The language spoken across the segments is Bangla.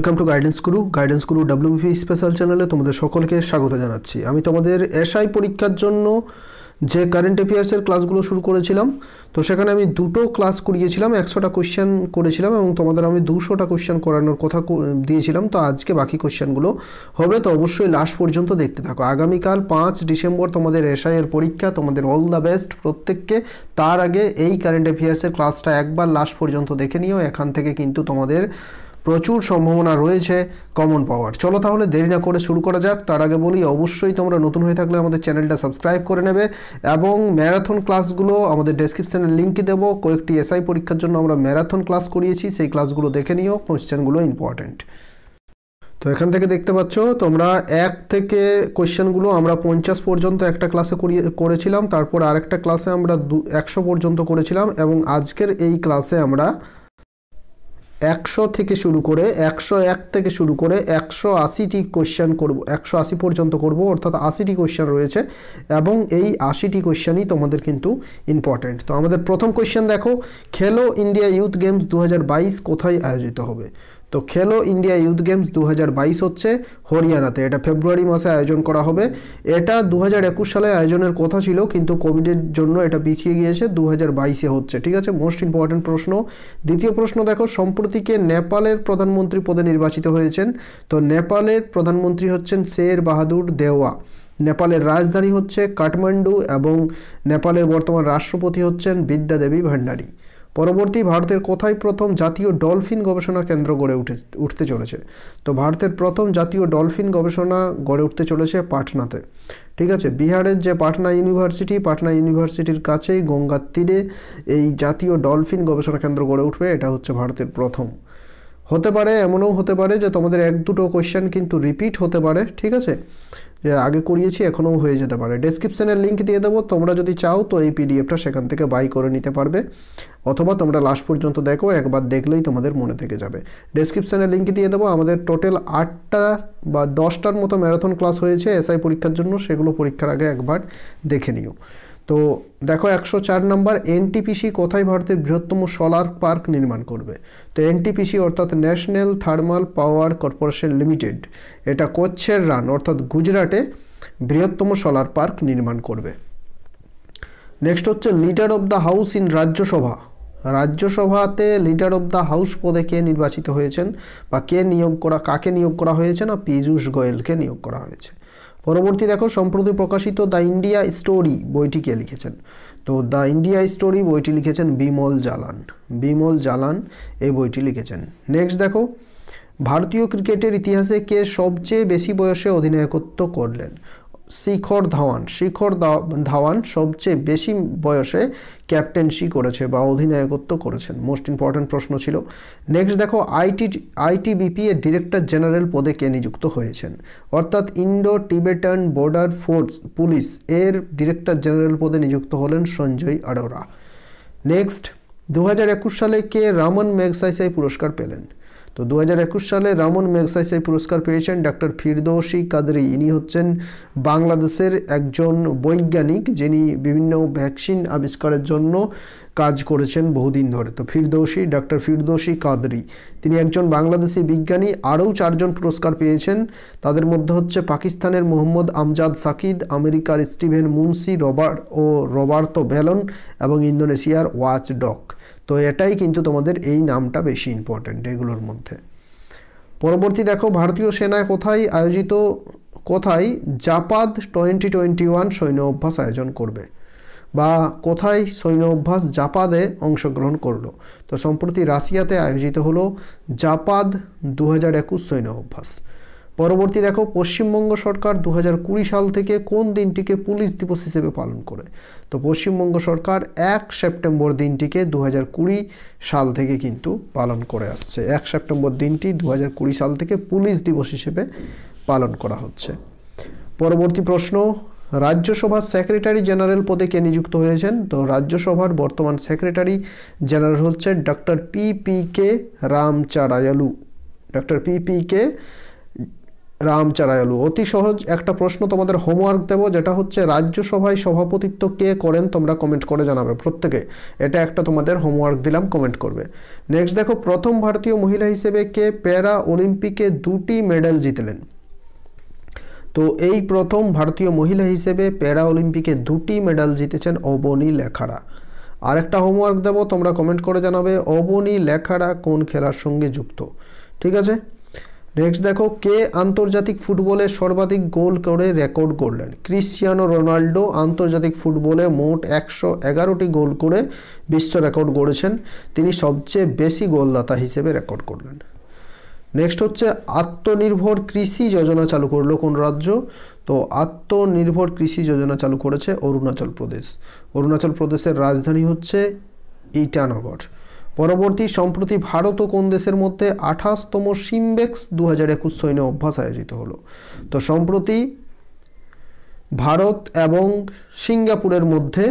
welcome to guidance guru guidance guru WB special চ্যানেলে তোমাদের সকলকে স্বাগত জানাচ্ছি আমি তোমাদের এসআই পরীক্ষার জন্য যে কারেন্ট অ্যাফেয়ার্সের ক্লাসগুলো শুরু করেছিলাম তো সেখানে আমি দুটো ক্লাস করিয়েছিলাম একশোটা কোশ্চেন করেছিলাম এবং তোমাদের আমি দুশোটা কোশ্চেন করানোর কথা দিয়েছিলাম তো আজকে বাকি কোশ্চেনগুলো হবে তো অবশ্যই লাস্ট পর্যন্ত দেখতে থাকো আগামীকাল পাঁচ ডিসেম্বর তোমাদের এসআইয়ের পরীক্ষা তোমাদের অল দ্য বেস্ট প্রত্যেককে তার আগে এই কারেন্ট অ্যাফেয়ার্সের ক্লাসটা একবার লাস্ট পর্যন্ত দেখে নিও এখান থেকে কিন্তু তোমাদের প্রচুর সম্ভাবনা রয়েছে কমন পাওয়ার চলো তাহলে দেরি না করে শুরু করা যাক তার আগে বলি অবশ্যই তোমরা নতুন হয়ে থাকলে আমাদের চ্যানেলটা সাবস্ক্রাইব করে নেবে এবং ম্যারাথন ক্লাসগুলো আমাদের ডেসক্রিপশানের লিঙ্কে দেবো কয়েকটি এসআই পরীক্ষার জন্য আমরা ম্যারাথন ক্লাস করিয়েছি সেই ক্লাসগুলো দেখে নিও কোয়েশ্চেনগুলো ইম্পর্ট্যান্ট তো এখান থেকে দেখতে পাচ্ছ তোমরা এক থেকে কোয়েশ্চেনগুলো আমরা পঞ্চাশ পর্যন্ত একটা ক্লাসে করিয়ে করেছিলাম তারপর আরেকটা ক্লাসে আমরা দু একশো পর্যন্ত করেছিলাম এবং আজকের এই ক্লাসে আমরা একশো থেকে শুরু করে একশো এক থেকে শুরু করে একশো আশিটি কোয়েশ্চান করব একশো আশি পর্যন্ত করব অর্থাৎ আশিটি কোয়েশ্চান রয়েছে এবং এই আশিটি কোয়েশ্চেনই তোমাদের কিন্তু ইম্পর্ট্যান্ট তো আমাদের প্রথম কোয়েশ্চেন দেখো খেলো ইন্ডিয়া ইউথ গেমস দু কোথায় আয়োজিত হবে তো খেলো ইন্ডিয়া ইউথ গেমস দু হচ্ছে হরিয়ানাতে এটা ফেব্রুয়ারি মাসে আয়োজন করা হবে এটা দু সালে আয়োজনের কথা ছিল কিন্তু কোভিডের জন্য এটা পিছিয়ে গিয়েছে দু হাজার হচ্ছে ঠিক আছে মোস্ট ইম্পর্ট্যান্ট প্রশ্ন দ্বিতীয় প্রশ্ন দেখো সম্প্রতিকে নেপালের প্রধানমন্ত্রী পদে নির্বাচিত হয়েছেন তো নেপালের প্রধানমন্ত্রী হচ্ছেন শের বাহাদুর দেওয়া নেপালের রাজধানী হচ্ছে কাঠমান্ডু এবং নেপালের বর্তমান রাষ্ট্রপতি হচ্ছেন বিদ্যাদেবী ভান্ডারী পরবর্তী ভারতের কোথায় প্রথম জাতীয় ডলফিন গবেষণা কেন্দ্র গড়ে উঠে উঠতে চলেছে তো ভারতের প্রথম জাতীয় ডলফিন গবেষণা গড়ে উঠতে চলেছে পাটনাতে ঠিক আছে বিহারের যে পাটনা ইউনিভার্সিটি পাটনা ইউনিভার্সিটির কাছেই গঙ্গার তীরে এই জাতীয় ডলফিন গবেষণা কেন্দ্র গড়ে উঠবে এটা হচ্ছে ভারতের প্রথম হতে পারে এমনও হতে পারে যে তোমাদের এক দুটো কোয়েশ্চেন কিন্তু রিপিট হতে পারে ঠিক আছে আগে করিয়েছি এখনও হয়ে যেতে পারে ডেসক্রিপশানের লিঙ্ক দিয়ে দেবো তোমরা যদি চাও তো এই পিডিএফটা সেখান থেকে বাই করে নিতে পারবে অথবা তোমরা লাস্ট পর্যন্ত দেখো একবার দেখলেই তোমাদের মনে থেকে যাবে ডেসক্রিপশানের লিঙ্ক দিয়ে দেবো আমাদের টোটাল আটটা বা দশটার মতো ম্যারাথন ক্লাস হয়েছে এসআই পরীক্ষার জন্য সেগুলো পরীক্ষার আগে একবার দেখে নিও তো দেখো একশো চার নম্বর এনটিপিসি কোথায় ভারতের বৃহত্তম সোলার পার্ক নির্মাণ করবে তো এনটিপিসি অর্থাৎ national thermal power corporation limited এটা কচ্ছের রান অর্থাৎ গুজরাটে বৃহত্তম সোলার পার্ক নির্মাণ করবে নেক্সট হচ্ছে leader of the house in Rajya Sabha রাজ্যসভাতে লিডার অব দ্য হাউস পদে কে নির্বাচিত হয়েছেন বা কে নিয়োগ করা কাকে নিয়োগ করা হয়েছে না পীযূষ গোয়েলকে নিয়োগ করা হয়েছে পরবর্তী দেখো সম্প্রতি প্রকাশিত দ্য ইন্ডিয়া স্টোরি বইটি কে লিখেছেন তো দ্য ইন্ডিয়া স্টোরি বইটি লিখেছেন বিমল জালান বিমল জালান এই বইটি লিখেছেন নেক্সট দেখো ভারতীয় ক্রিকেটের ইতিহাসে কে সবচেয়ে বেশি বয়সে অধিনায়কত্ব করলেন শিখর ধাওয়ান শিখর ধাওয়ান সবচেয়ে বেশি বয়সে ক্যাপ্টেন্সি করেছে বা অধিনায়কত্ব করেছেন মোস্ট ইম্পর্ট্যান্ট প্রশ্ন ছিল নেক্সট দেখো আইটি বিপি এর ডিরেক্টর জেনারেল পদে কে নিযুক্ত হয়েছেন অর্থাৎ Indo Tibetan border force police এর ডিরেক্টর জেনারেল পদে নিযুক্ত হলেন সঞ্জয় আরোরা নেক্সট দু সালে কে রামন ম্যাগসাইসাই পুরস্কার পেলেন তো দু সালে রামন মেগসাইস এই পুরস্কার পেয়েছেন ডাক্তার ফিরদৌসি কাদরি ইনি হচ্ছেন বাংলাদেশের একজন বৈজ্ঞানিক যিনি বিভিন্ন ভ্যাকসিন আবিষ্কারের জন্য কাজ করেছেন বহুদিন ধরে তো ফিরদৌসি ডাক্তার ফিরদৌসি কাদরি তিনি একজন বাংলাদেশি বিজ্ঞানী আরও চারজন পুরস্কার পেয়েছেন তাদের মধ্যে হচ্ছে পাকিস্তানের মোহাম্মদ আমজাদ সাকিদ আমেরিকার স্টিভেন মুন্সি রবার্ট ও রবার্তো ব্যালন এবং ইন্দোনেশিয়ার ওয়াচ ডক তো এটাই কিন্তু তোমাদের এই নামটা বেশি ইম্পর্ট্যান্ট এগুলোর মধ্যে পরবর্তী দেখো ভারতীয় সেনায় কোথায় আয়োজিত কোথায় জাপাদ টোয়েন্টি টোয়েন্টি ওয়ান সৈন্য অভ্যাস আয়োজন করবে বা কোথায় সৈন্য অভ্যাস জাপাদে অংশগ্রহণ করলো তো সম্প্রতি রাশিয়াতে আয়োজিত হলো জাপাদ দু হাজার একুশ সৈন্য অভ্যাস পরবর্তী দেখো পশ্চিমবঙ্গ সরকার দু সাল থেকে কোন দিনটিকে পুলিশ দিবস হিসেবে পালন করে তো পশ্চিমবঙ্গ সরকার এক সেপ্টেম্বর দিনটিকে দু সাল থেকে কিন্তু পালন করে আসছে এক সেপ্টেম্বর দিনটি দু সাল থেকে পুলিশ দিবস হিসেবে পালন করা হচ্ছে পরবর্তী প্রশ্ন রাজ্যসভার সেক্রেটারি জেনারেল পদে কে নিযুক্ত হয়েছেন তো রাজ্যসভার বর্তমান সেক্রেটারি জেনারেল হচ্ছে doctor P P K Ramacharyulu doctor P P K Ramacharyulu অতি সহজ একটা প্রশ্ন তোমাদের হোমওয়ার্ক দেবো যেটা হচ্ছে রাজ্যসভায় সভাপতিত্ব কে করেন তোমরা কমেন্ট করে জানাবে প্রত্যেকে এটা একটা তোমাদের হোমওয়ার্ক দিলাম কমেন্ট করবে নেক্সট দেখো প্রথম ভারতীয় মহিলা হিসেবে কে প্যারা অলিম্পিকে দুটি মেডেল জিতলেন তো এই প্রথম ভারতীয় মহিলা হিসেবে প্যারা অলিম্পিকে দুটি মেডেল জিতেছেন অবনী লেখারা আরেকটা হোমওয়ার্ক দেবো তোমরা কমেন্ট করে জানাবে অবনী লেখারা কোন খেলার সঙ্গে যুক্ত ঠিক আছে নেক্সট দেখো কে আন্তর্জাতিক ফুটবলে সর্বাধিক গোল করে রেকর্ড করলেন ক্রিশ্চিয়ানো রোনাল্ডো আন্তর্জাতিক ফুটবলে মোট একশো এগারোটি গোল করে বিশ্ব রেকর্ড করেছেন তিনি সবচেয়ে বেশি গোলদাতা হিসেবে রেকর্ড করলেন নেক্সট হচ্ছে আত্মনির্ভর কৃষি যোজনা চালু করলো কোন রাজ্য তো আত্মনির্ভর কৃষি যোজনা চালু করেছে অরুণাচল প্রদেশ অরুণাচল প্রদেশের রাজধানী হচ্ছে ইটানগর পরবর্তী সম্প্রতি ভারত ও কোন দেশের মধ্যে আঠাশতম সিমবেক্স দু হাজার একুশ সৈন্য অভ্যাস আয়োজিত হলো তো সম্প্রতি ভারত এবং সিঙ্গাপুরের মধ্যে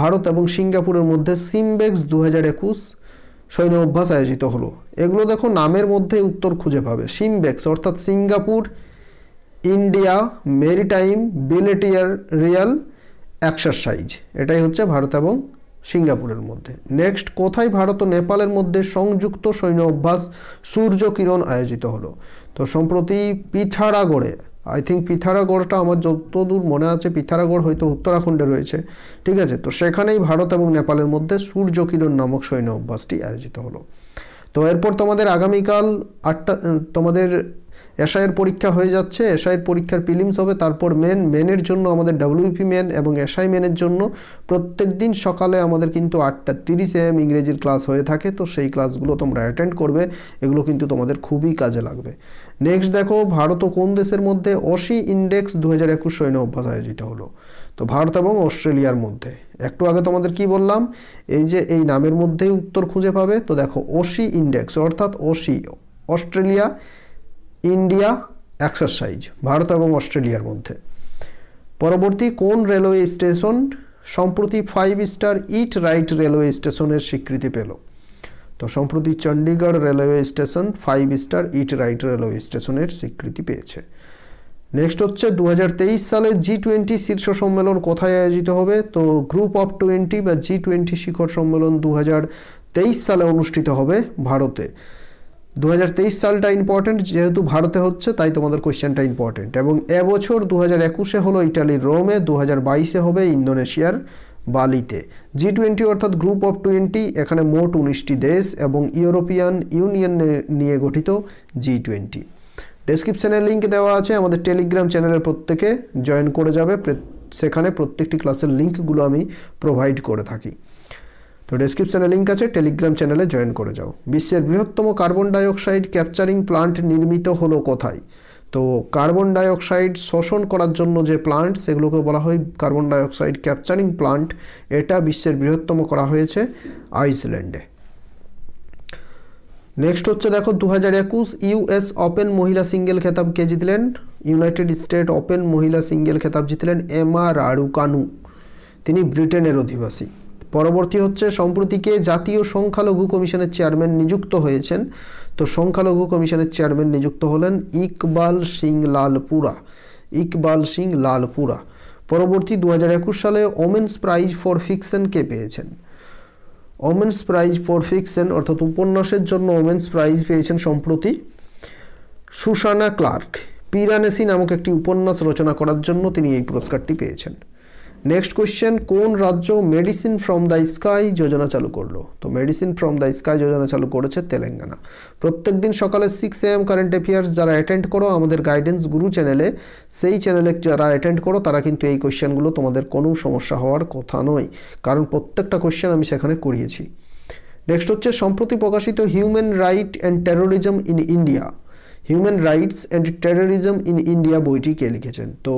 ভারত এবং সিঙ্গাপুরের মধ্যে সিমবেক্স দু হাজার একুশ সৈন্য অভ্যাস আয়োজিত হলো এগুলো দেখো নামের মধ্যে উত্তর খুঁজে পাবে সিমবেক্স অর্থাৎ Singapore India maritime bilateral exercise এটাই হচ্ছে ভারত এবং সিঙ্গাপুরের মধ্যে নেক্সট কোথায় ভারত ও নেপালের মধ্যে সংযুক্ত সৈন্য অভ্যাস সূর্য কিরণ আয়োজিত হলো তো সম্প্রতি পিছাড়াগড়ে আই থিঙ্ক পিথারাগড়টা আমার যতদূর মনে আছে পিথারাগড় হয়তো উত্তরাখণ্ডে রয়েছে ঠিক আছে তো সেখানেই ভারত এবং নেপালের মধ্যে সূর্য কিরণ নামক সৈন্য অভ্যাসটি আয়োজিত হলো তো এরপর তোমাদের আগামীকাল আটটা তোমাদের এসআইয়ের পরীক্ষা হয়ে যাচ্ছে এসআইয়ের পরীক্ষার প্রিলিমস হবে তারপর মেন মেনের জন্য আমাদের ডাব্লিউপি মেন এবং এসআই মেনের জন্য প্রত্যেক দিন সকালে আমাদের কিন্তু আটটা তিরিশ এম ইংরেজির ক্লাস হয়ে থাকে তো সেই ক্লাসগুলো তোমরা অ্যাটেন্ড করবে এগুলো কিন্তু তোমাদের খুবই কাজে লাগবে নেক্সট দেখো ভারত ও কোন দেশের মধ্যে অসি ইন্ডেক্স দু হাজার একুশ সৈন্য অভ্যাস আয়োজিত হলো তো ভারত এবং অস্ট্রেলিয়ার মধ্যে একটু আগে তোমাদের কি বললাম এই যে এই নামের মধ্যেই উত্তর খুঁজে পাবে তো দেখো অসি ইন্ডেক্স অর্থাৎ Aus Australia India exercise Bharat এবং অস্ট্রেলিয়ার মধ্যে পরবর্তী কোন রেলওয়ে স্টেশন সম্প্রতি five star eat right railway স্টেশনের স্বীকৃতি পেল তো সম্প্রতি Chandigarh railway station five star eat right railway স্টেশনের স্বীকৃতি পেয়েছে নেক্সট হচ্ছে দু সালে জি টোয়েন্টি শীর্ষ সম্মেলন কোথায় আয়োজিত হবে তো গ্রুপ অফ টোয়েন্টি বা জি টোয়েন্টি শিখর সম্মেলন দু সালে অনুষ্ঠিত হবে ভারতে দু সালটা ইম্পর্টেন্ট যেহেতু ভারতে হচ্ছে তাই তোমাদের কোয়েশ্চেনটা ইম্পর্টেন্ট এবং এবছর দু হাজার একুশে হলো ইটালির রোমে দু হাজার বাইশে হবে ইন্দোনেশিয়ার বালিতে জি টোয়েন্টি অর্থাৎ গ্রুপ অফ টোয়েন্টি এখানে মোট উনিশটি দেশ এবং ইউরোপিয়ান ইউনিয়ন নিয়ে গঠিত জি টোয়েন্টি ডেসক্রিপশানে লিঙ্ক দেওয়া আছে আমাদের টেলিগ্রাম চ্যানেলের প্রত্যেকে জয়েন করে যাবে সেখানে প্রত্যেকটি ক্লাসের লিঙ্কগুলো আমি প্রোভাইড করে থাকি তো ডেসক্রিপশানে লিঙ্ক আছে টেলিগ্রাম চ্যানেলে জয়েন করে যাও বিশ্বের বৃহত্তম কার্বন ডাইঅক্সাইড ক্যাপচারিং প্লান্ট নির্মিত হলো কোথায় তো কার্বন ডাইঅক্সাইড শোষণ করার জন্য যে প্লান্ট সেগুলোকে বলা হয় কার্বন ডাইঅক্সাইড ক্যাপচারিং প্লান্ট এটা বিশ্বের বৃহত্তম করা হয়েছে আইসল্যান্ডে নেক্সট হচ্ছে দেখো দু হাজার একুশ ইউএস ওপেন মহিলা সিঙ্গেল খেতাব কে জিতলেন ইউনাইটেড স্টেট ওপেন মহিলা সিঙ্গেল খেতাব জিতলেন আর আরুকানু তিনি ব্রিটেনের অধিবাসী পরবর্তী হচ্ছে সম্প্রতিকে জাতীয় সংখ্যালঘু কমিশনের চেয়ারম্যান নিযুক্ত হয়েছেন তো সংখ্যালঘু কমিশনের চেয়ারম্যান নিযুক্ত হলেন ইকবাল সিং লালপুরা ইকবাল সিং লালপুরা পরবর্তী দু হাজার সালে ওমেন্স প্রাইজ ফর ফিকশনকে পেয়েছেন ওমেন্স প্রাইজ ফর ফিকশন অর্থাৎ উপন্যাসের জন্য ওমেন্স প্রাইজ পেয়েছেন সম্প্রতি সুসানা ক্লার্ক পিরানেসি নামক একটি উপন্যাস রচনা করার জন্য তিনি এই পুরস্কারটি পেয়েছেন নেক্সট কোয়েশ্চেন কোন রাজ্য মেডিসিন ফ্রম দ্য স্কাই যোজনা চালু করলো তো মেডিসিন ফ্রম দ্য স্কাই যোজনা চালু করেছে তেলেঙ্গানা প্রত্যেক দিন সকালে সিক্স এম কারেন্ট অ্যাফেয়ার্স যারা অ্যাটেন্ড করো আমাদের গাইডেন্স গুরু চ্যানেলে সেই চ্যানেলে যারা অ্যাটেন্ড করো তারা কিন্তু এই কোয়েশ্চেনগুলো তোমাদের কোনো সমস্যা হওয়ার কথা নয় কারণ প্রত্যেকটা কোয়েশ্চেন আমি সেখানে করিয়েছি নেক্সট হচ্ছে সম্প্রতি প্রকাশিত human right and terrorism in India human rights and terrorism in India বইটি কে লিখেছেন তো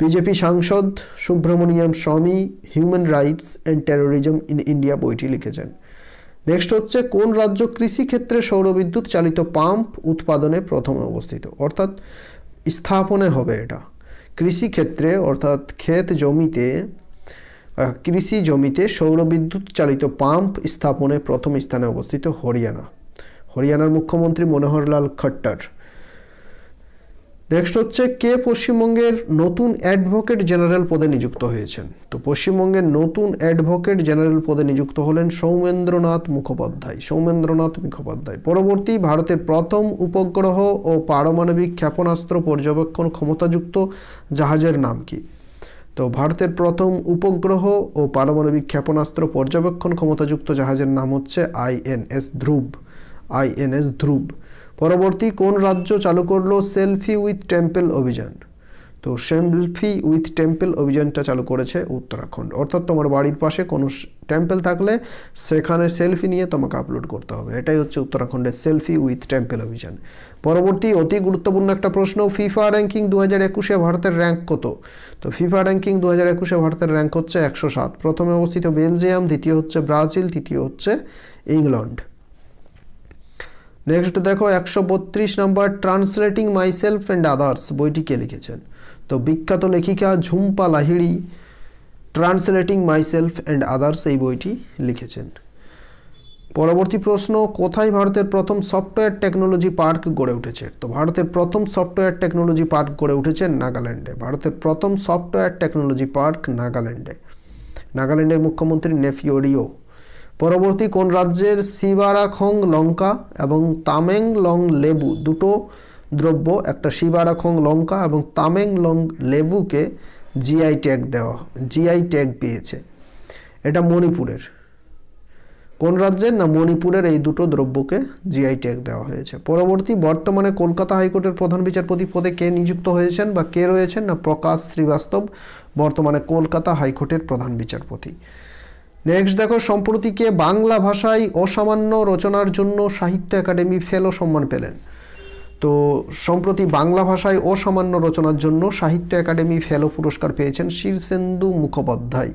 বিজেপি সাংসদ Subramanian Swamy human rights and terrorism in India বইটি লিখেছেন নেক্সট হচ্ছে কোন রাজ্য কৃষিক্ষেত্রে সৌরবিদ্যুৎ চালিত পাম্প উৎপাদনে প্রথমে অবস্থিত অর্থাৎ স্থাপনে হবে এটা কৃষিক্ষেত্রে অর্থাৎ ক্ষেত জমিতে কৃষি জমিতে সৌরবিদ্যুৎ চালিত পাম্প স্থাপনে প্রথম স্থানে অবস্থিত হরিয়ানা হরিয়ানার মুখ্যমন্ত্রী মনোহরলাল খট্টার নেক্সট হচ্ছে কে পশ্চিমবঙ্গের নতুন অ্যাডভোকেট জেনারেল পদে নিযুক্ত হয়েছেন তো পশ্চিমবঙ্গের নতুন অ্যাডভোকেট জেনারেল পদে নিযুক্ত হলেন সৌমেন্দ্রনাথ মুখোপাধ্যায় সৌমেন্দ্রনাথ মুখোপাধ্যায় পরবর্তী ভারতের প্রথম উপগ্রহ ও পারমাণবিক ক্ষেপণাস্ত্র পর্যবেক্ষণ ক্ষমতাযুক্ত জাহাজের নাম কি তো ভারতের প্রথম উপগ্রহ ও পারমাণবিক ক্ষেপণাস্ত্র পর্যবেক্ষণ ক্ষমতাযুক্ত জাহাজের নাম হচ্ছে আইএনএস ধ্রুব আইএনএস ধ্রুব পরবর্তী কোন রাজ্য চালু করলো সেলফি উইথ টেম্পল অভিযান তো সেলফি উইথ টেম্পল অভিযানটা চালু করেছে উত্তরাখণ্ড অর্থাৎ তোমার বাড়ির পাশে কোনো টেম্পল থাকলে সেখানে সেলফি নিয়ে তোমাকে আপলোড করতে হবে এটাই হচ্ছে উত্তরাখণ্ডের সেলফি উইথ টেম্পল অভিযান পরবর্তী অতি গুরুত্বপূর্ণ একটা প্রশ্ন ফিফা র্যাঙ্কিং দু হাজার একুশে ভারতের র্যাঙ্ক কত তো ফিফা র্যাঙ্কিং দু হাজার একুশে ভারতের র্যাঙ্ক হচ্ছে একশো সাত প্রথমে অবস্থিত বেলজিয়াম দ্বিতীয় হচ্ছে ব্রাজিল তৃতীয় হচ্ছে ইংল্যান্ড নেক্সট দেখো একশো বত্রিশ number translating myself and others বইটি কে লিখেছেন তো বিখ্যাত লেখিকা Jhumpa Lahiri translating myself and others এই বইটি লিখেছেন পরবর্তী প্রশ্ন কোথায় ভারতের প্রথম সফটওয়্যার টেকনোলজি পার্ক গড়ে উঠেছে তো ভারতের প্রথম সফটওয়্যার টেকনোলজি পার্ক গড়ে উঠেছে নাগাল্যান্ডে ভারতের প্রথম সফটওয়্যার টেকনোলজি পার্ক নাগাল্যান্ডে নাগাল্যান্ডের মুখ্যমন্ত্রী নেফিওরিও পরবর্তী কোন রাজ্যের শিবারাখং লঙ্কা এবং তামেং লং লেবু দুটো দ্রব্য একটা শিবারাখং লঙ্কা এবং তামেং লং লেবুকে জিআই ট্যাগ দেওয়া জিআই ট্যাগ পেয়েছে এটা মণিপুরের কোন রাজ্যের না মণিপুরের এই দুটো দ্রব্যকে জিআই ট্যাগ দেওয়া হয়েছে পরবর্তী বর্তমানে কলকাতা হাইকোর্টের প্রধান বিচারপতি পদে কে নিযুক্ত হয়েছেন বা কে রয়েছেন না প্রকাশ শ্রীবাস্তব বর্তমানে কলকাতা হাইকোর্টের প্রধান বিচারপতি নেক্সট দেখো সম্প্রতিকে বাংলা ভাষায় অসামান্য রচনার জন্য সাহিত্য একাডেমি ফেলো সম্মান পেলেন তো সম্প্রতি বাংলা ভাষায় অসামান্য রচনার জন্য সাহিত্য একাডেমি ফেলো পুরস্কার পেয়েছেন Shirshendu Mukhopadhyay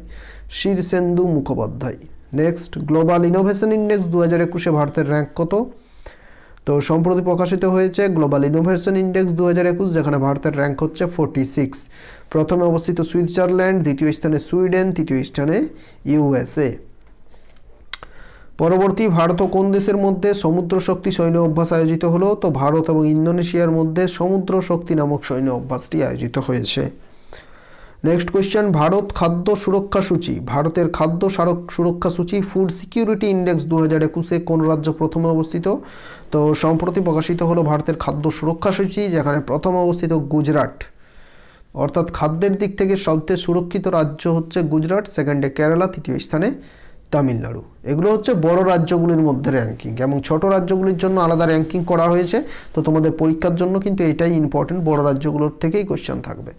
Shirshendu Mukhopadhyay next global innovation index দু হাজার একুশে ভারতের র্যাঙ্ক কত তো সম্প্রতি প্রকাশিত হয়েছে গ্লোবাল ইনোভেশন ইন্ডেক্স দু হাজার একুশ যেখানে ভারতের র্যাঙ্ক হচ্ছে ফোর্টি সিক্স প্রথমে অবস্থিত সুইজারল্যান্ড দ্বিতীয় স্থানে সুইডেন তৃতীয় স্থানে ইউএসএ পরবর্তী ভারত ও কোন দেশের মধ্যে সমুদ্র শক্তি সৈন্য অভ্যাস আয়োজিত হলো তো ভারত এবং ইন্দোনেশিয়ার মধ্যে সমুদ্র শক্তি নামক সৈন্য অভ্যাসটি আয়োজিত হয়েছে নেক্সট কোয়েশ্চেন ভারত খাদ্য সুরক্ষা সূচি ভারতের খাদ্য স্মারক সুরক্ষা সূচি ফুড সিকিউরিটি ইন্ডেক্স দু হাজার একুশে কোন রাজ্য প্রথমে অবস্থিত তো সম্প্রতি প্রকাশিত হলো ভারতের খাদ্য সুরক্ষা সূচি যেখানে প্রথম অবস্থিত গুজরাট অর্থাৎ খাদ্যের দিক থেকে সবচেয়ে সুরক্ষিত রাজ্য হচ্ছে গুজরাট সেকেন্ডে কেরালা তৃতীয় স্থানে তামিলনাড়ু এগুলো হচ্ছে বড় রাজ্যগুলির মধ্যে র্যাঙ্কিং এবং ছোট রাজ্যগুলির জন্য আলাদা র্যাঙ্কিং করা হয়েছে তো তোমাদের পরীক্ষার জন্য কিন্তু এটাই ইম্পর্টেন্ট বড় রাজ্যগুলোর থেকেই কোশ্চেন থাকবে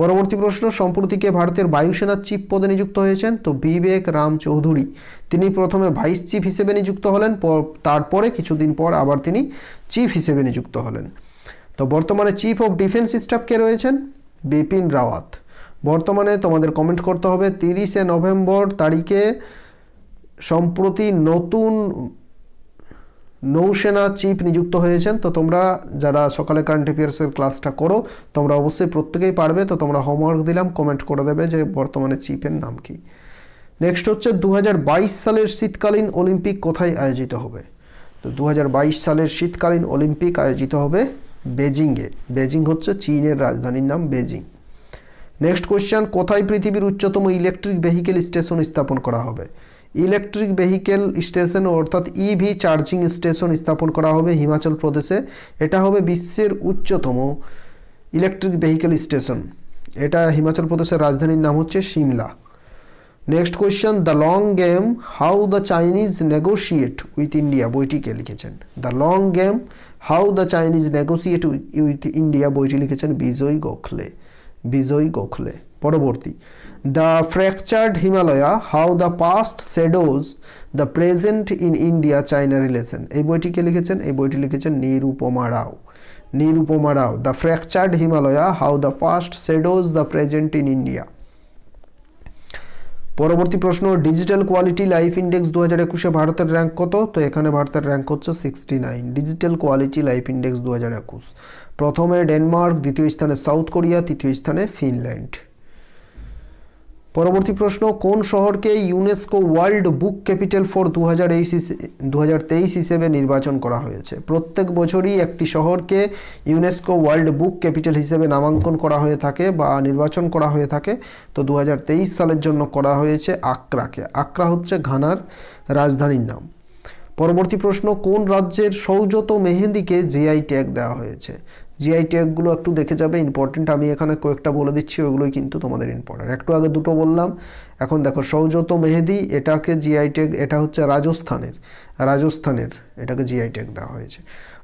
পরবর্তী প্রশ্ন সম্প্রতিকে ভারতের বায়ুসেনার চিফ পদে নিযুক্ত হয়েছেন তো বিবেক রাম চৌধুরী তিনি প্রথমে ভাইস চিফ হিসেবে নিযুক্ত হলেন তারপরে কিছুদিন পর আবার তিনি চিফ হিসেবে নিযুক্ত হলেন তো বর্তমানে চিফ অফ ডিফেন্স স্টাফ কে রয়েছেন বিপিন রাওয়াত বর্তমানে তোমাদের কমেন্ট করতে হবে তিরিশে নভেম্বর তারিখে সম্প্রতি নতুন নৌসেনা চিফ নিযুক্ত হয়েছেন তো তোমরা যারা সকালে কারেন্ট অ্যাফেয়ার্সের ক্লাসটা করো তোমরা অবশ্যই প্রত্যেকেই পারবে তো তোমরা হোমওয়ার্ক দিলাম কমেন্ট করে দেবে যে বর্তমানে চিফের নাম কি নেক্সট হচ্ছে দু সালের শীতকালীন অলিম্পিক কোথায় আয়োজিত হবে তো দু সালের শীতকালীন অলিম্পিক আয়োজিত হবে বেজিংয়ে বেজিং হচ্ছে চীনের রাজধানীর নাম বেজিং নেক্সট কোয়েশ্চেন কোথায় পৃথিবীর উচ্চতম ইলেকট্রিক ভেহিকেল স্টেশন স্থাপন করা হবে ইলেকট্রিক ভেহিকেল স্টেশন অর্থাৎ ইভি e চার্জিং স্টেশন স্থাপন করা হবে হিমাচল প্রদেশে এটা হবে বিশ্বের উচ্চতম ইলেকট্রিক ভেহিকেল স্টেশন এটা হিমাচল প্রদেশের রাজধানীর নাম হচ্ছে Shimla next question the long game how the Chinese negotiate with India বইটিকে লিখেছেন the long game how the Chinese negotiate with India বইটি লিখেছেন বিজয় গোখলে বিজয় গোখলে পরবর্তী the fractured Himalaya how the past shadows the present in India China relation এই বইটিকে লিখেছেন এই বইটি লিখেছেন Nirupama Rao Nirupama Rao the fractured Himalaya how the first shadows the present in India পরবর্তী প্রশ্ন ডিজিটাল কোয়ালিটি লাইফ ইন্ডেক্স দু হাজার একুশে ভারতের র্যাঙ্ক কত তো এখানে ভারতের র্যাঙ্ক হচ্ছে sixty nine digital quality life index দু হাজার একুশ প্রথমে ডেনমার্ক দ্বিতীয় স্থানে সাউথ কোরিয়া তৃতীয় স্থানে ফিনল্যান্ড পরবর্তী প্রশ্ন কোন শহরকে UNESCO world book capital for দু হাজার হিসেবে নির্বাচন করা হয়েছে প্রত্যেক বছরই একটি শহরকে ইউনেস্কো ওয়ার্ল্ড বুক ক্যাপিটাল হিসেবে নামাঙ্কন করা হয়ে থাকে বা নির্বাচন করা হয়ে থাকে তো দু সালের জন্য করা হয়েছে আক্রাকে আক্রা হচ্ছে ঘানার রাজধানীর নাম পরবর্তী প্রশ্ন কোন রাজ্যের সৌজত মেহেন্দিকে জিআই ট্যাগ দেওয়া হয়েছে জিআই ট্যাগগুলো একটু দেখে যাবে ইম্পর্টেন্ট আমি এখানে কয়েকটা বলে দিচ্ছি ওইগুলোই কিন্তু তোমাদের ইম্পর্টেন্ট একটু আগে দুটো বললাম এখন দেখো সৌজত মেহেদি এটাকে জিআই ট্যাগ এটা হচ্ছে রাজস্থানের রাজস্থানের এটাকে জিআই ট্যাগ দেওয়া হয়েছে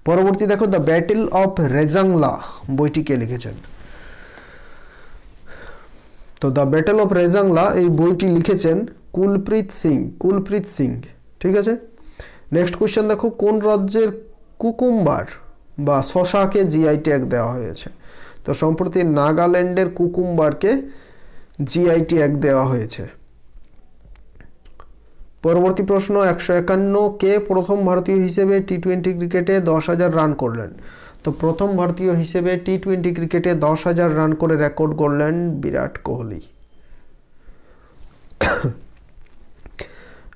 পরবর্তী দেখো দ্য ব্যাটেল অফ রেজাংলা বইটি কে লিখেছেন তো দ্য ব্যাটেল অফ রেজাংলা এই বইটি লিখেছেন কুলপ্রীত সিং কুলপ্রীত সিং ঠিক আছে নেক্সট কোয়েশ্চেন দেখো কোন রাজ্যের কুকুম্বার বা শশাকে জিআই ট্যাগ দেওয়া হয়েছে তো সম্প্রতি নাগাল্যান্ডের কুকুম্বারকে জিআই ট্যাগ দেওয়া হয়েছে পরবর্তী প্রশ্ন একশো একান্ন কে প্রথম ভারতীয় হিসেবে টি টোয়েন্টি ক্রিকেটে দশ হাজার রান করলেন তো প্রথম ভারতীয় হিসেবে টি টোয়েন্টি ক্রিকেটে দশ হাজার রান করে রেকর্ড করলেন Virat Kohli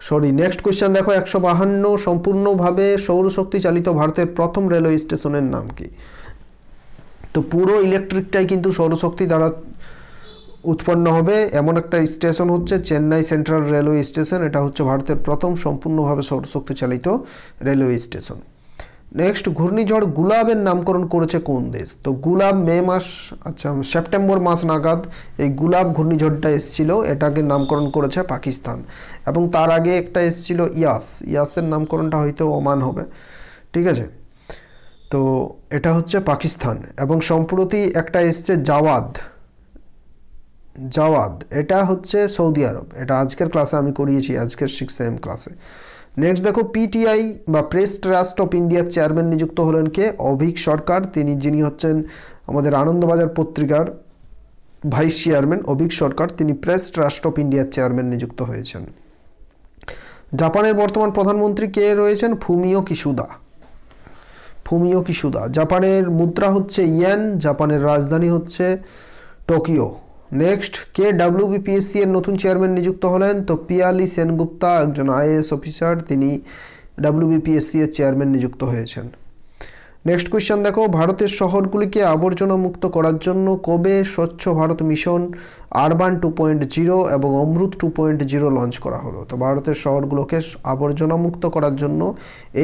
sorry next question দেখো একশো বাহান্ন সম্পূর্ণভাবে সৌরশক্তি চালিত ভারতের প্রথম রেলওয়ে স্টেশনের নাম কি তো পুরো ইলেকট্রিকটাই কিন্তু সৌরশক্তি দ্বারা উৎপন্ন হবে এমন একটা স্টেশন হচ্ছে চেন্নাই সেন্ট্রাল রেলওয়ে স্টেশন এটা হচ্ছে ভারতের প্রথম সম্পূর্ণভাবে সৌরশক্তি চালিত রেলওয়ে স্টেশন নেক্সট ঘূর্ণিঝড় গুলাবের নামকরণ করেছে কোন দেশ তো গুলাব মে মাস আচ্ছা সেপ্টেম্বর মাস নাগাদ এই গুলাব ঘূর্ণিঝড়টা এসেছিল এটাকে নামকরণ করেছে পাকিস্তান এবং তার আগে একটা এসেছিল ইয়াস ইয়াসের নামকরণটা হয়তো ওমান হবে ঠিক আছে তো এটা হচ্ছে পাকিস্তান এবং সম্প্রতি একটা এসছে জাওয়াদ জাওয়াদ এটা হচ্ছে সৌদি আরব এটা আজকের ক্লাসে আমি করিয়েছি আজকের সিক্স এম ক্লাসে নেক্সট দেখো পিটিআই বা প্রেস ট্রাস্ট অফ ইন্ডিয়ার চেয়ারম্যান নিযুক্ত হলেন কে অভিক সরকার তিনি যিনি হচ্ছেন আমাদের আনন্দবাজার পত্রিকার ভাইস চেয়ারম্যান অভিক সরকার তিনি প্রেস ট্রাস্ট অফ ইন্ডিয়ার চেয়ারম্যান নিযুক্ত হয়েছেন জাপানের বর্তমান প্রধানমন্ত্রী কে রয়েছেন ফুমিও কিশুদা ফুমিও কিশুদা জাপানের মুদ্রা হচ্ছে ইয়ান জাপানের রাজধানী হচ্ছে টোকিও নেক্সট কে ডাব্লিউবিপিএসসি এর নতুন চেয়ারম্যান নিযুক্ত হলেন তো পিয়ালি সেনগুপ্তা একজন আইএএস অফিসার তিনি ডাব্লিউবিপিএসসি এর চেয়ারম্যান নিযুক্ত হয়েছেন নেক্সট কোয়েশ্চেন দেখো ভারতের শহরগুলিকে আবর্জনা মুক্ত করার জন্য কবে স্বচ্ছ Bharat mission urban two point zero এবং Amrut two point zero launch করা হলো তো ভারতের শহরগুলোকে আবর্জনা মুক্ত করার জন্য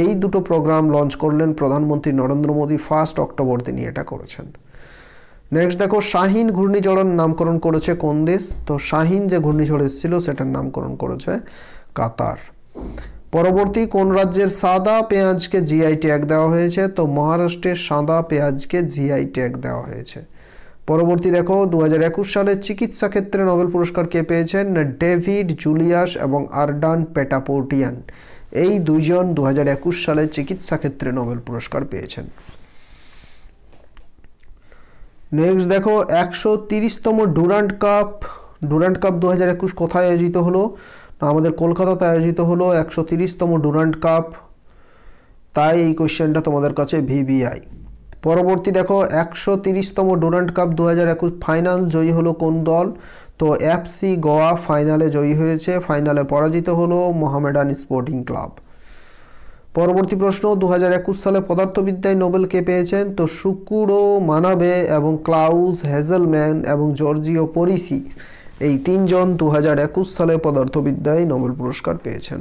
এই দুটো প্রোগ্রাম লঞ্চ করলেন প্রধানমন্ত্রী নরেন্দ্র মোদী ফার্স্ট অক্টোবর তিনি এটা করেছেন নেক্সট দেখো শাহিন ঘূর্ণিঝড়ের নামকরণ করেছে কোন দেশ তো শাহিন যে ঘূর্ণিঝড় এসেছিল সেটার নামকরণ করেছে কাতার পরবর্তী কোন রাজ্যের সাদা পেঁয়াজকে জিআই ট্যাগ দেওয়া হয়েছে তো মহারাষ্ট্রের সাদা পেঁয়াজকে জিআই ট্যাগ দেওয়া হয়েছে পরবর্তী দেখো দু হাজার একুশ সালে চিকিৎসা ক্ষেত্রে নোবেল পুরস্কার কে পেয়েছেন ডেভিড জুলিয়াস এবং আর্ডান পেটাপোর্টিয়ান এই দুজন দু হাজার একুশ সালে চিকিৎসা ক্ষেত্রে নোবেল পুরস্কার পেয়েছেন নেক্সট দেখো একশো তিরিশতম ডুরান্ট কাপ ডুরান্ট কাপ দু হাজার একুশ কোথায় আয়োজিত হলো না আমাদের কলকাতাতে আয়োজিত হলো একশো তিরিশতম ডুরান্ড কাপ তাই এই কোয়েশ্চেনটা তোমাদের কাছে ভিবিআই পরবর্তী দেখো একশো তিরিশতম ডুরান্ট কাপ দু হাজার একুশ ফাইনাল জয়ী হলো কোন দল তো এফসি গোয়া ফাইনালে জয়ী হয়েছে ফাইনালে পরাজিত হলো মোহামেডান স্পোর্টিং ক্লাব পরবর্তী প্রশ্ন দু সালে পদার্থবিদ্যায় নোবেল কে পেয়েছেন তো শুকুরো মানাবে এবং ক্লাউজ হ্যাজেলম্যান এবং জর্জিও পরিসি এই তিনজন দু সালে পদার্থবিদ্যায় নোবেল পুরস্কার পেয়েছেন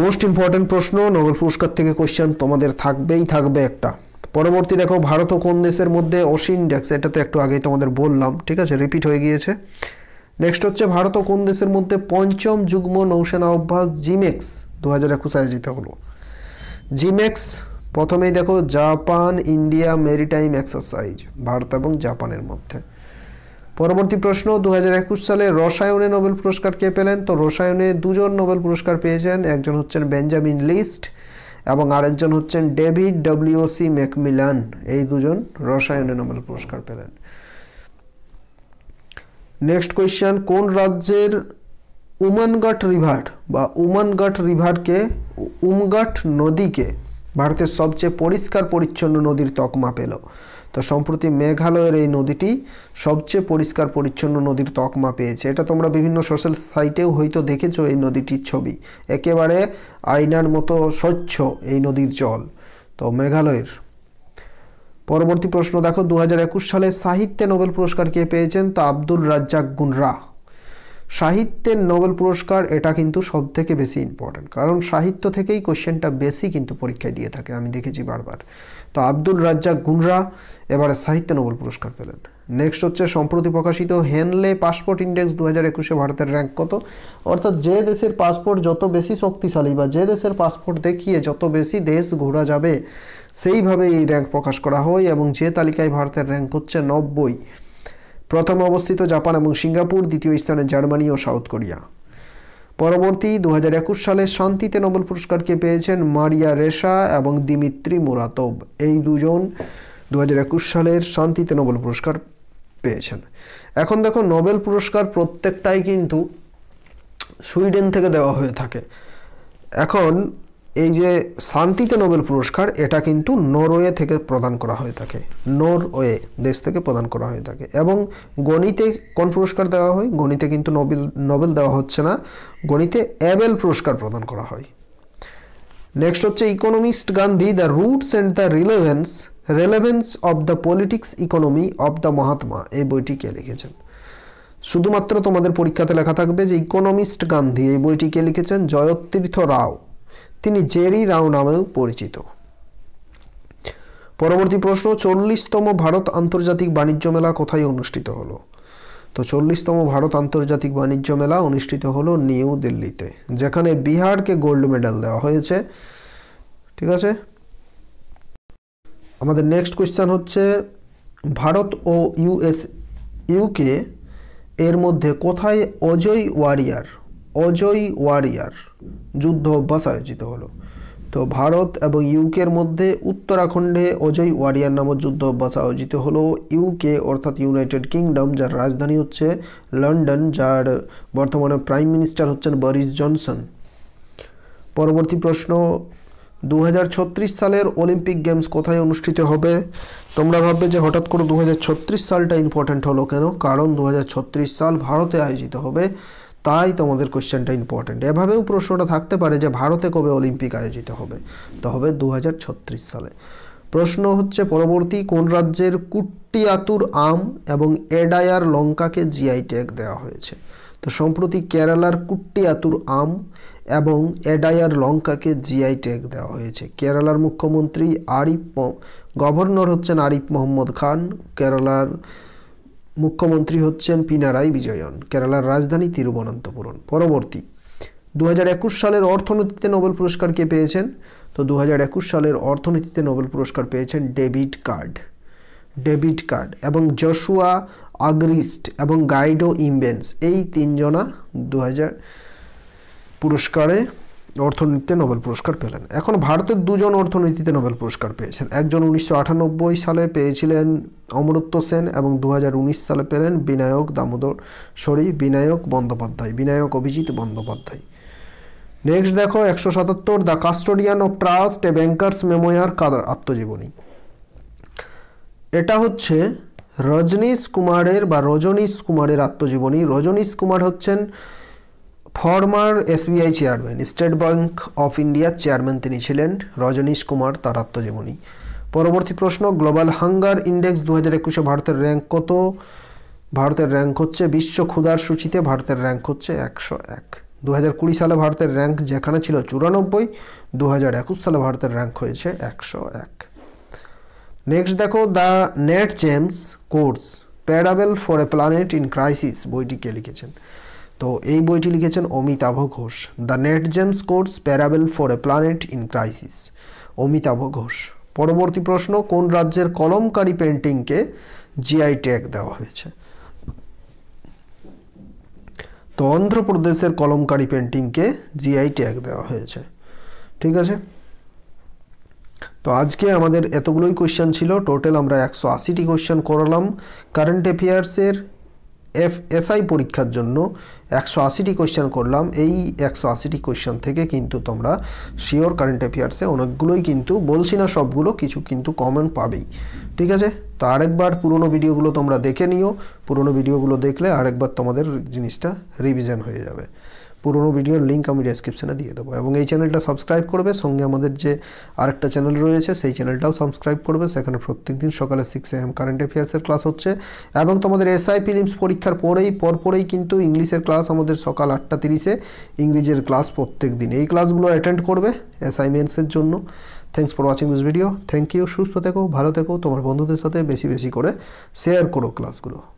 মোস্ট ইম্পর্টেন্ট প্রশ্ন নোবেল পুরস্কার থেকে কোশ্চেন তোমাদের থাকবেই থাকবে একটা পরবর্তী দেখো ভারত ও কোন দেশের মধ্যে অসিনডেক্স এটা তো একটু আগেই তোমাদের বললাম ঠিক আছে রিপিট হয়ে গিয়েছে নেক্সট হচ্ছে ভারত ও কোন দেশের মধ্যে পঞ্চম যুগ্ম নৌসেনা অভ্যাস জিমেক্স দু হাজার একুশ সালে জিতে হলো জিমেক্স প্রথমেই দেখো Japan India maritime exercise Bharat এবং জাপানের মধ্যে পরবর্তী প্রশ্ন দু সালে রসায়নে নোবেল পুরস্কার কে পেলেন তো রসায়নে দুজন নোবেল পুরস্কার পেয়েছেন একজন হচ্ছেন বেঞ্জামিন লিস্ট এবং আরেকজন হচ্ছেন ডেভিড ডব্লিউসি ম্যাকমিলান এই দুজন রসায়নে নোবেল পুরস্কার পেলেন নেক্সট কোয়েশ্চেন কোন রাজ্যের উমানগট রিভার বা উমানগট রিভারকে উমগট নদীকে ভারতের সবচেয়ে পরিষ্কার পরিচ্ছন্ন নদীর তকমা পেল তো সম্প্রতি মেঘালয়ের এই নদীটি সবচেয়ে পরিষ্কার পরিচ্ছন্ন নদীর তকমা পেয়েছে এটা তোমরা বিভিন্ন সোশ্যাল সাইটেও হয়তো দেখেছো এই নদীটির ছবি একেবারে আয়নার মতো স্বচ্ছ এই নদীর জল তো মেঘালয়ের পরবর্তী প্রশ্ন দেখো দু সালে সাহিত্যে নোবেল পুরস্কার কে পেয়েছেন তো আব্দুল রাজ্জাক গুনরা সাহিত্যের নোবেল পুরস্কার এটা কিন্তু সব থেকে বেশি ইম্পর্ট্যান্ট কারণ সাহিত্য থেকেই কোশ্চেনটা বেশি কিন্তু পরীক্ষায় দিয়ে থাকে আমি দেখেছি বারবার তো আব্দুল রাজ্জাক গুনরা এবারে সাহিত্যে নোবেল পুরস্কার পেলেন নেক্সট হচ্ছে সম্প্রতি প্রকাশিত হেনলে পাসপোর্ট ইন্ডেক্স দু হাজার একুশে ভারতের র্যাঙ্ক কত অর্থাৎ যে দেশের পাসপোর্ট যত বেশি শক্তিশালী বা যে দেশের পাসপোর্ট দেখিয়ে যত বেশি দেশ ঘোরা যাবে সেইভাবে এই র্যাঙ্ক প্রকাশ করা হয় এবং যে তালিকায় ভারতের র্যাঙ্ক হচ্ছে নব্বই প্রথম অবস্থিত জাপান এবং সিঙ্গাপুর দ্বিতীয় স্থানে জার্মানি ও সাউথ কোরিয়া পরবর্তী দু সালে শান্তিতে নোবেল পুরস্কারকে পেয়েছেন মারিয়া রেশা এবং দিমিত্রি মুরাতব এই দুজন দু সালের শান্তিতে নোবেল পুরস্কার পেয়েছেন এখন দেখো নোবেল পুরস্কার প্রত্যেকটাই কিন্তু সুইডেন থেকে দেওয়া হয়ে থাকে এখন এই যে শান্তিতে নোবেল পুরস্কার এটা কিন্তু নরওয়ে থেকে প্রদান করা হয়ে থাকে নরওয়ে দেশ থেকে প্রদান করা হয়ে থাকে এবং গণিতে কোন পুরস্কার দেওয়া হয় গণিতে কিন্তু নোবেল নোবেল দেওয়া হচ্ছে না গণিতে অ্যাবেল পুরস্কার প্রদান করা হয় নেক্সট হচ্ছে economist Gandhi the roots and the relevance relevance of the politics economy of the Mahatma এই বইটি কে লিখেছেন শুধুমাত্র তোমাদের পরীক্ষাতে লেখা থাকবে যে ইকোনমিস্ট গান্ধী এই বইটি কে লিখেছেন জয়তীর্থ রাও তিনি জেরি রাও নামেও পরিচিত পরবর্তী প্রশ্ন চল্লিশতম ভারত আন্তর্জাতিক বাণিজ্য মেলা কোথায় অনুষ্ঠিত হলো তো চল্লিশতম ভারত আন্তর্জাতিক বাণিজ্য মেলা অনুষ্ঠিত হলো নিউ দিল্লিতে যেখানে বিহারকে গোল্ড মেডেল দেওয়া হয়েছে ঠিক আছে আমাদের নেক্সট কোয়েশ্চেন হচ্ছে ভারত ও ইউএস ইউকে এর মধ্যে কোথায় অজয় ওয়ারিয়ার অজয় ওয়ারিয়ার যুদ্ধ অভ্যাস আয়োজিত হলো তো ভারত এবং ইউকের মধ্যে উত্তরাখণ্ডে অজয় ওয়ারিয়ার নামক যুদ্ধ অভ্যাস আয়োজিত হলো ইউকে অর্থাৎ ইউনাইটেড কিংডম যার রাজধানী হচ্ছে লন্ডন যার বর্তমানে প্রাইম মিনিস্টার হচ্ছেন বরিস জনসন পরবর্তী প্রশ্ন দু সালের অলিম্পিক গেমস কোথায় অনুষ্ঠিত হবে তোমরা ভাববে যে হঠাৎ করে দু সালটা ইম্পর্ট্যান্ট হলো কেন কারণ দু সাল ভারতে আয়োজিত হবে তাই তোমাদের কোয়েশ্চেনটা ইম্পর্টেন্ট এভাবেও প্রশ্নটা থাকতে পারে যে ভারতে কবে অলিম্পিক আয়োজিত হবে তো হবে দু সালে প্রশ্ন হচ্ছে পরবর্তী কোন রাজ্যের কুট্টিয়াতুর আম এবং এডায়ার লঙ্কাকে জিআই ট্যাগ দেওয়া হয়েছে তো সম্প্রতি কেরালার কুট্টিয়াতুর আম এবং এডায়ার লঙ্কাকে জিআই ট্যাগ দেওয়া হয়েছে কেরালার মুখ্যমন্ত্রী আরিফ গভর্নর হচ্ছেন আরিফ মোহাম্মদ খান কেরালার মুখ্যমন্ত্রী হচ্ছেন পিনারাই বিজয়ন কেরালার রাজধানী তিরুবনন্তপুরম পরবর্তী দু সালের অর্থনীতিতে নোবেল পুরস্কার কে পেয়েছেন তো দু সালের অর্থনীতিতে নোবেল পুরস্কার পেয়েছেন ডেবিট কার্ড ডেবিট কার্ড এবং জশুয়া আগ্রিস্ট এবং গাইডো ইম্বেন্স এই তিনজনা দু পুরস্কারে অর্থনীতিতে নোবেল পুরস্কার পেলেন এখন ভারতের দুজন অর্থনীতিতে নোবেল পুরস্কার পেয়েছেন একজন উনিশশো সালে পেয়েছিলেন অমরত্ব সেন এবং দু সালে পেলেন বিনায়ক দামোদর সরি বিনায়ক বন্দ্যোপাধ্যায় বিনায়ক অভিজিৎ বন্দ্যোপাধ্যায় নেক্সট দেখো একশো সাতাত্তর the custodian of trust a bankers memoir কাদার আত্মজীবনী এটা হচ্ছে রজনীশ কুমারের বা রজনীশ কুমারের আত্মজীবনী রজনীশ কুমার হচ্ছেন former SBI chairman state bank of ইন্ডিয়ার চেয়ারম্যান তিনি ছিলেন রজনীশ কুমার তার আত্মজীবনী পরবর্তী প্রশ্ন গ্লোবাল হাঙ্গার ইন্ডেক্স দু হাজার একুশে ভারতের র্যাঙ্ক কত ভারতের র্যাঙ্ক হচ্ছে বিশ্ব ক্ষুধার সূচিতে ভারতের র্যাঙ্ক হচ্ছে একশো এক দু হাজার কুড়ি সালে ভারতের র্যাঙ্ক যেখানে ছিল চুরানব্বই দু হাজার একুশ সালে ভারতের র্যাঙ্ক হয়েছে একশো এক নেক্সট দেখো the nutmeg's curse parable for a planet in crisis বইটি কে লিখেছেন তো এই বইটি লিখেছেন Amitav Ghosh the nutmeg's curse parable for a planet in crisis Amitav Ghosh পরবর্তী প্রশ্ন কোন রাজ্যের কলমকারী পেন্টিংকে জিআই ট্যাগ দেওয়া হয়েছে তো অন্ধ্রপ্রদেশের কলমকারী পেন্টিংকে জিআই ট্যাগ দেওয়া হয়েছে ঠিক আছে তো আজকে আমাদের এতগুলোই কোশ্চেন ছিল টোটাল আমরা একশো আশিটি কোশ্চেন করালাম কারেন্ট অ্যাফেয়ার্সের এফ এসআই পরীক্ষার জন্য একশো আশিটি কোয়েশ্চেন করলাম এই একশো আশিটি কোয়েশ্চেন থেকে কিন্তু তোমরা শিওর কারেন্ট অ্যাফেয়ার্সে অনেকগুলোই কিন্তু বলছি না সবগুলো কিছু কিন্তু কমন পাবেই ঠিক আছে তো আরেকবার পুরনো ভিডিওগুলো তোমরা দেখে নিও পুরনো ভিডিওগুলো দেখলে আরেকবার তোমাদের জিনিসটা রিভিশন হয়ে যাবে পুরোনো ভিডিওর লিঙ্ক আমি ডেসক্রিপশানে দিয়ে দেবো এবং এই চ্যানেলটা সাবস্ক্রাইব করবে সঙ্গে আমাদের যে আরেকটা চ্যানেল রয়েছে সেই চ্যানেলটাও সাবস্ক্রাইব করবে সেখানে প্রত্যেক দিন সকালে সিক্স এম কারেন্ট অ্যাফেয়ার্সের ক্লাস হচ্ছে এবং তোমাদের এস আই ফিলিমস পরীক্ষার পরেই পরপরেই কিন্তু ইংলিশের ক্লাস আমাদের সকাল আটটা তিরিশে ইংলিশের ক্লাস প্রত্যেক দিন এই ক্লাসগুলো অ্যাটেন্ড করবে অ্যাসাইনমেন্টসের জন্য thanks for watching this video thank you সুস্থ থেকো ভালো থেকো তোমার বন্ধুদের সাথে বেশি বেশি করে শেয়ার করো ক্লাসগুলো